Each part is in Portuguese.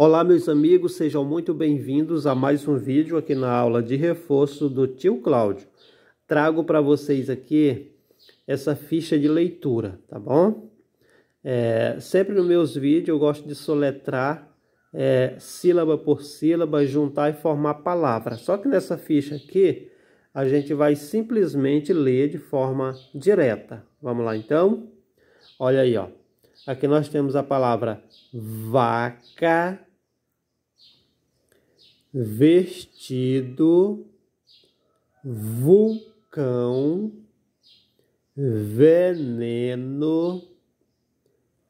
Olá meus amigos, sejam muito bem-vindos a mais um vídeo aqui na aula de reforço do tio Cláudio. Trago para vocês aqui essa ficha de leitura, tá bom? É, sempre nos meus vídeos eu gosto de soletrar é, sílaba por sílaba, juntar e formar palavra. Só que nessa ficha aqui a gente vai simplesmente ler de forma direta. Vamos lá então? Olha aí, ó. Aqui nós temos a palavra vaca, vestido, vulcão, veneno,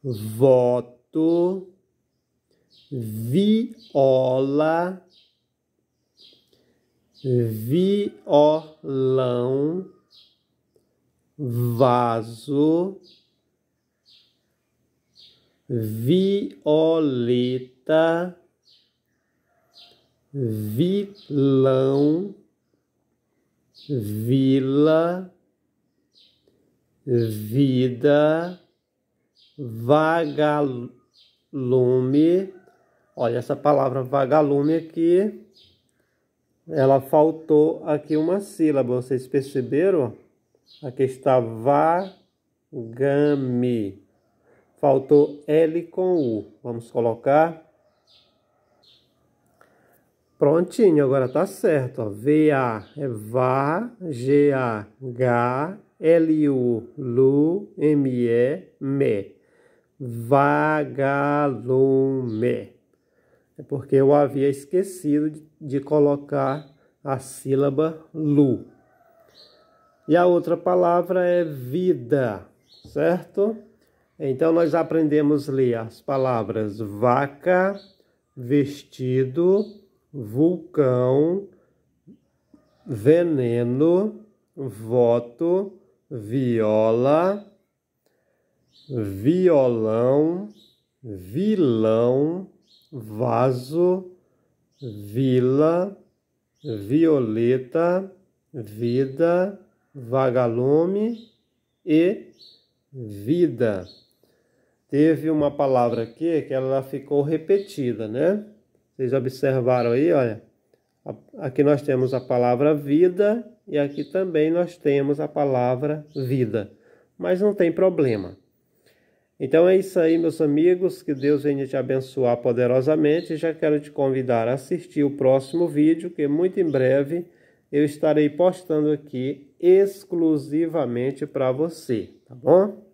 voto, viola, violão, vaso, violeta vilão, vila, vida, vagalume. Olha essa palavra vagalume aqui, ela faltou aqui uma sílaba, vocês perceberam? Aqui está vagame. Faltou L com U. Vamos colocar Prontinho, agora tá certo. Ó. V-A é vá, a H, LU, Lu, M-E, me. Vagalume. É porque eu havia esquecido de, de colocar a sílaba lu. E a outra palavra é vida, certo? Então nós aprendemos a ler as palavras vaca, vestido, vulcão, veneno, voto, viola, violão, vilão, vaso, vila, violeta, vida, vagalume e vida. Teve uma palavra aqui que ela ficou repetida, né? Vocês observaram aí, olha. Aqui nós temos a palavra vida e aqui também nós temos a palavra vida. Mas não tem problema. Então é isso aí, meus amigos. Que Deus venha te abençoar poderosamente. Já quero te convidar a assistir o próximo vídeo, que muito em breve eu estarei postando aqui exclusivamente para você, tá bom?